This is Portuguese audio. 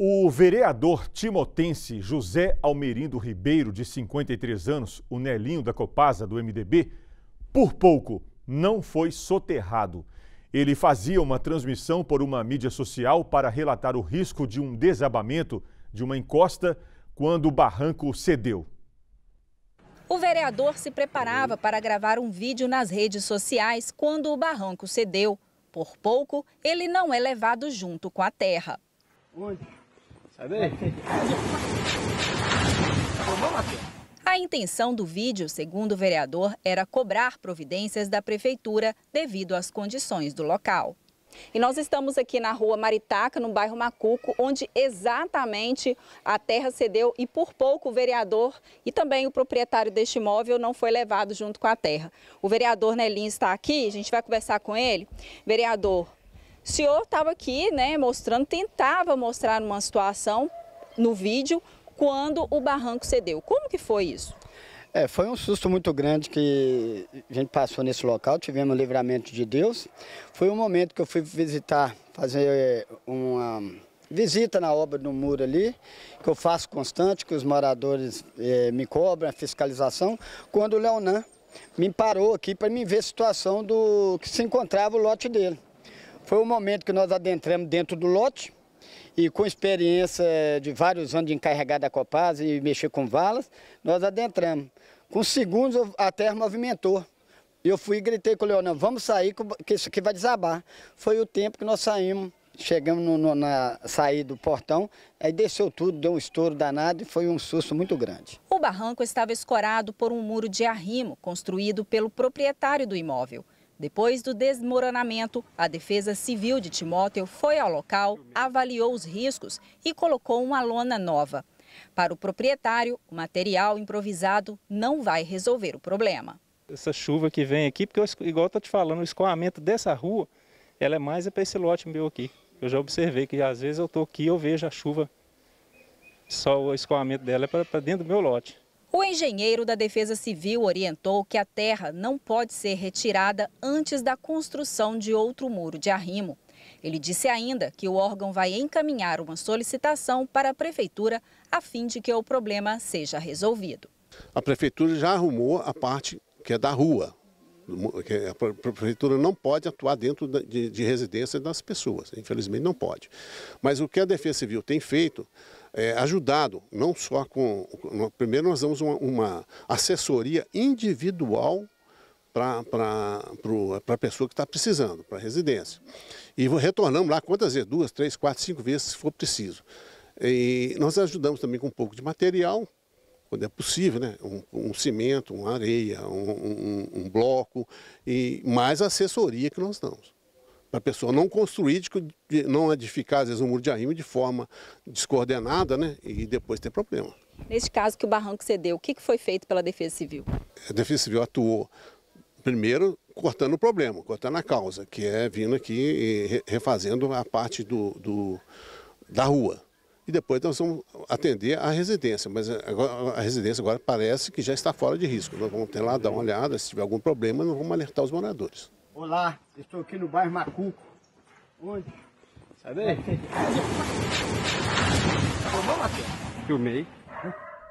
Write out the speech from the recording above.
O vereador timotense José Almerindo Ribeiro, de 53 anos, o Nelinho da Copasa do MDB, por pouco não foi soterrado. Ele fazia uma transmissão por uma mídia social para relatar o risco de um desabamento de uma encosta quando o barranco cedeu. O vereador se preparava para gravar um vídeo nas redes sociais quando o barranco cedeu. Por pouco, ele não é levado junto com a terra. Onde? A intenção do vídeo, segundo o vereador, era cobrar providências da prefeitura devido às condições do local. E nós estamos aqui na rua Maritaca, no bairro Macuco, onde exatamente a terra cedeu e por pouco o vereador e também o proprietário deste imóvel não foi levado junto com a terra. O vereador Nelinho está aqui, a gente vai conversar com ele. Vereador, o senhor estava aqui, né, mostrando, tentava mostrar uma situação no vídeo quando o barranco cedeu. Como que foi isso? É, foi um susto muito grande que a gente passou nesse local, tivemos o livramento de Deus. Foi um momento que eu fui visitar, fazer eh, uma visita na obra do muro ali, que eu faço constante, que os moradores eh, me cobram, a fiscalização, quando o Leonan me parou aqui para me ver a situação do que se encontrava o lote dele. Foi o momento que nós adentramos dentro do lote e com experiência de vários anos de encarregar da Copasa e mexer com valas, nós adentramos. Com segundos a terra movimentou. Eu fui e gritei com o Leonel, vamos sair que isso aqui vai desabar. Foi o tempo que nós saímos, chegamos no, no, na saída do portão, aí desceu tudo, deu um estouro danado e foi um susto muito grande. O barranco estava escorado por um muro de arrimo construído pelo proprietário do imóvel. Depois do desmoronamento, a Defesa Civil de Timóteo foi ao local, avaliou os riscos e colocou uma lona nova. Para o proprietário, o material improvisado não vai resolver o problema. Essa chuva que vem aqui, porque eu, igual eu estou te falando, o escoamento dessa rua, ela é mais é para esse lote meu aqui. Eu já observei que às vezes eu estou aqui e eu vejo a chuva, só o escoamento dela é para dentro do meu lote. O engenheiro da Defesa Civil orientou que a terra não pode ser retirada antes da construção de outro muro de arrimo. Ele disse ainda que o órgão vai encaminhar uma solicitação para a prefeitura a fim de que o problema seja resolvido. A prefeitura já arrumou a parte que é da rua. A prefeitura não pode atuar dentro de, residência das pessoas, infelizmente não pode. Mas o que a Defesa Civil tem feito é, ajudado, não só com. Primeiro, nós damos uma, uma assessoria individual para a pessoa que está precisando, para a residência. E retornamos lá quantas vezes? Duas, três, quatro, cinco vezes, se for preciso. E nós ajudamos também com um pouco de material, quando é possível, né? um, um cimento, uma areia, um, um, um bloco, e mais assessoria que nós damos para a pessoa não construir, de, não edificar, às vezes, um muro de arrimo de forma descoordenada né, e depois ter problema. Neste caso que o barranco cedeu, o que foi feito pela Defesa Civil? A Defesa Civil atuou, primeiro, cortando o problema, cortando a causa, que é vindo aqui e refazendo a parte do, do da rua. E depois nós vamos atender a residência, mas a residência agora parece que já está fora de risco. Nós vamos ter lá dar uma olhada, se tiver algum problema, nós vamos alertar os moradores. Olá, estou aqui no bairro Macuco. Onde? Sabe? Tá Filmei.